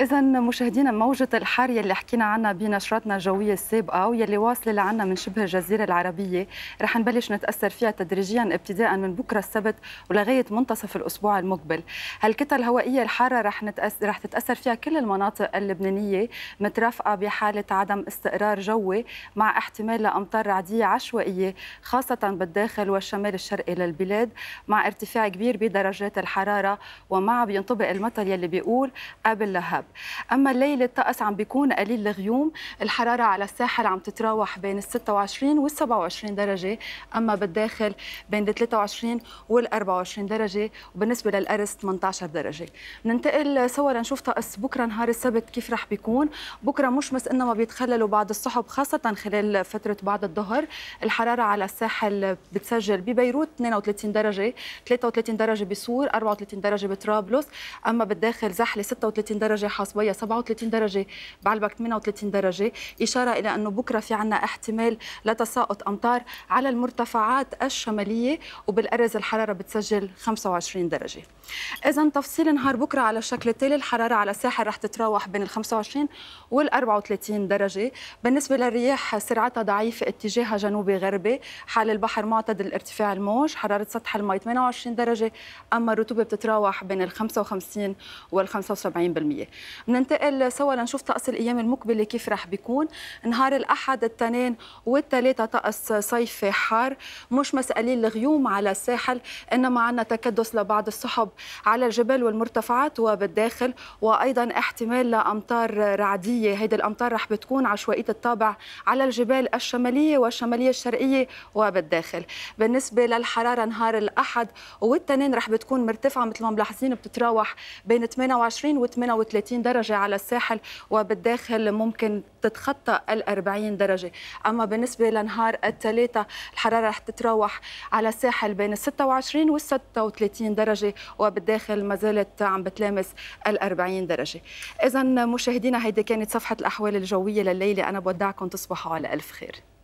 إذا مشاهدينا موجة الحر يلي حكينا عنها بنشرتنا الجوية السابقة واللي واصلة لعنا من شبه الجزيرة العربية رح نبلش نتأثر فيها تدريجيا ابتداء من بكرة السبت ولغاية منتصف الأسبوع المقبل هالكتل الهوائية الحارة رح, نتأثر رح تتأثر فيها كل المناطق اللبنانية مترافقة بحالة عدم استقرار جوي مع احتمال لأمطار رعدية عشوائية خاصة بالداخل والشمال الشرقي للبلاد مع ارتفاع كبير بدرجات الحرارة ومع بينطبق المثل يلي بيقول قبل لهب اما الليل الطقس عم بيكون قليل الغيوم الحراره على الساحل عم تتراوح بين ال 26 وال 27 درجه اما بالداخل بين ال 23 وال 24 درجه وبالنسبه للأرس 18 درجه ننتقل سوا لنشوف طقس بكره نهار السبت كيف رح بيكون بكره مشمس انما بيتخللوا بعض السحب خاصه خلال فتره بعد الظهر الحراره على الساحل بتسجل ببيروت 32 درجه 33 درجه بسور 34 درجه بطرابلس اما بالداخل زحله 36 درجه حصبيه 37 درجه بعلبك 38 درجه اشاره الى انه بكره في عنا احتمال لتساقط امطار على المرتفعات الشماليه وبالارز الحراره بتسجل 25 درجه اذا تفصيل نهار بكره على الشكل التالي الحراره على الساحل رح تتراوح بين ال 25 وال 34 درجه بالنسبه للرياح سرعتها ضعيفه اتجاهها جنوبي غربي حال البحر معتدل ارتفاع الموج حراره سطح الماء 28 درجه اما الرطوبه بتتراوح بين ال 55 وال 75% بننتقل سوا لنشوف طقس الايام المقبله كيف رح بيكون نهار الاحد الاثنين والثلاثه طقس صيفي حار مش مسالين الغيوم على الساحل انما عندنا تكدس لبعض السحب على الجبال والمرتفعات وبالداخل وايضا احتمال لامطار رعديه هيدي الامطار رح بتكون عشوائيه الطابع على الجبال الشماليه والشماليه الشرقيه وبالداخل بالنسبه للحراره نهار الاحد والتنين رح بتكون مرتفعه مثل ما ملاحظين بتتراوح بين 28 و 38 30 درجة على الساحل وبالداخل ممكن تتخطى ال 40 درجة أما بالنسبة لنهار الثلاثة الحرارة رح تتراوح على الساحل بين 26 و 36 درجة وبالداخل ما زالت عم بتلامس ال 40 درجة إذا مشاهدينا هيدي كانت صفحة الأحوال الجوية لليلة أنا بودعكم تصبحوا على ألف خير